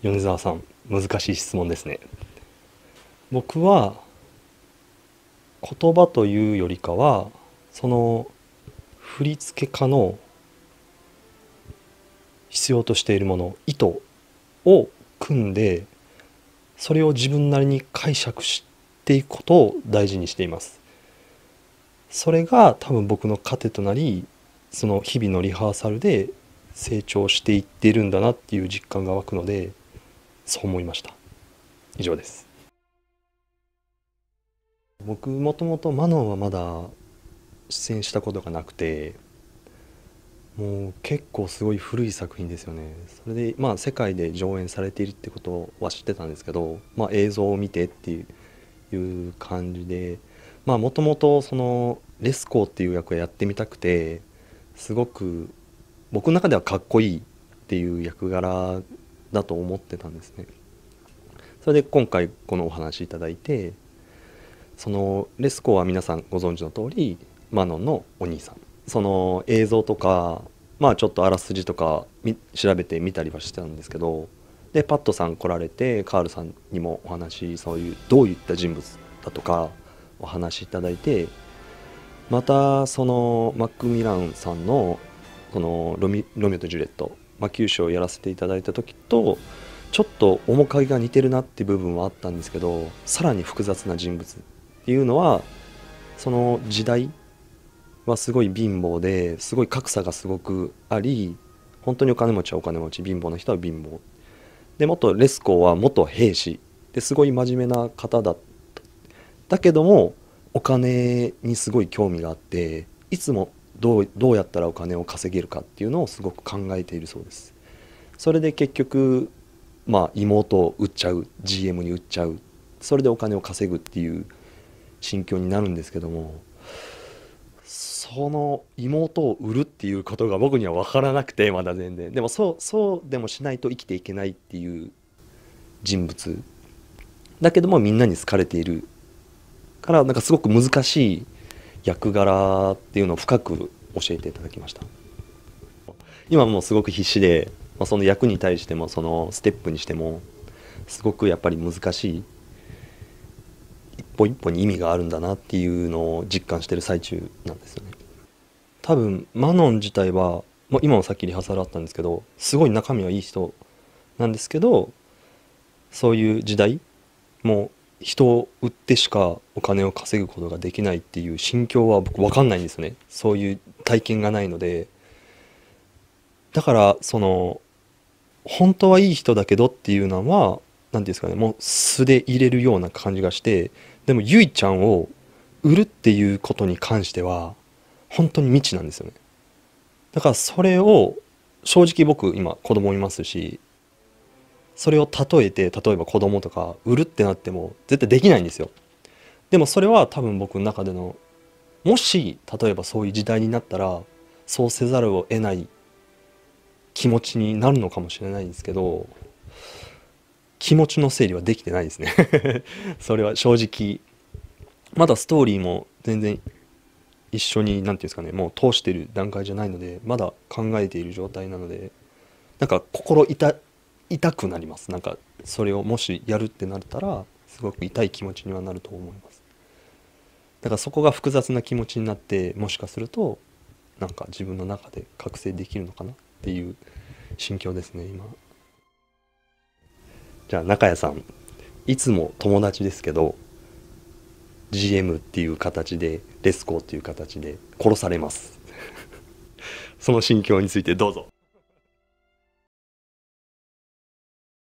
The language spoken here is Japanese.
米沢さん難しい質問ですね僕は言葉というよりかはその振り付け家の必要としているもの意図を組んでそれを自分なりに解釈していくことを大事にしていますそれが多分僕の糧となりその日々のリハーサルで成長していってるんだなっていう実感が湧くのでそう思いました以上です僕もともとマノンはまだ出演したことがなくてもう結構すごい古い作品ですよねそれでまあ世界で上演されているってことは知ってたんですけど、まあ、映像を見てっていう感じでまあもともとそのレスコーっていう役をやってみたくてすごく僕の中ではかっこいいっていう役柄だと思ってたんですね。それで今回このお話いただいてそのレスコは皆さんご存知の通りマノンのお兄さんその映像とかまあちょっとあらすじとか調べてみたりはしてたんですけどでパットさん来られてカールさんにもお話そういうどういった人物だとかお話いただいてまたそのマック・ミランさんのそのロミ「ロミオとジュレエット」魔球賞をやらせていただいた時とちょっと面影が似てるなっていう部分はあったんですけどさらに複雑な人物っていうのはその時代はすごい貧乏ですごい格差がすごくあり本当にお金持ちはお金持ち貧乏な人は貧乏で元レスコーは元兵士ですごい真面目な方だっただけどもお金にすごい興味があっていつもどうどうやったらお金を稼げるかっていうのをすごく考えているそうですそれで結局まあ妹を売っちゃう GM に売っちゃうそれでお金を稼ぐっていう心境になるんですけどもその妹を売るっていうことが僕には分からなくてまだ全然でもそうそうでもしないと生きていけないっていう人物だけどもみんなに好かれているからなんかすごく難しい役柄っていうのを深く教えていただきました今もすごく必死で、まあ、その役に対してもそのステップにしてもすごくやっぱり難しい一歩一歩に意味があるんだなっていうのを実感してる最中なんですよね多分マノン自体は、まあ、今もさっきリハーサルあったんですけどすごい中身はいい人なんですけどそういう時代も人を売ってしかお金を稼ぐことができないっていう心境は僕分かんないんですねそういう体験がないのでだからその本当はいい人だけどっていうのは何ていうんですかねもう素で入れるような感じがしてでもゆいちゃんを売るっていうことに関しては本当に未知なんですよねだからそれを正直僕今子供いますしそれを例えて例えば子供とか売るってなっても絶対できないんですよでもそれは多分僕の中でのもし例えばそういう時代になったらそうせざるを得ない気持ちになるのかもしれないんですけど気持ちの整理はできてないですね それは正直まだストーリーも全然一緒に何て言うんですかねもう通してる段階じゃないのでまだ考えている状態なのでなんか心痛痛くなりますなんかそれをもしやるってなったらすごく痛い気持ちにはなると思いますだからそこが複雑な気持ちになってもしかするとなんか自分の中で覚醒できるのかなっていう心境ですね今じゃあ中谷さんいつも友達ですけど GM っていう形でレスコーっていう形で殺されます その心境についてどうぞ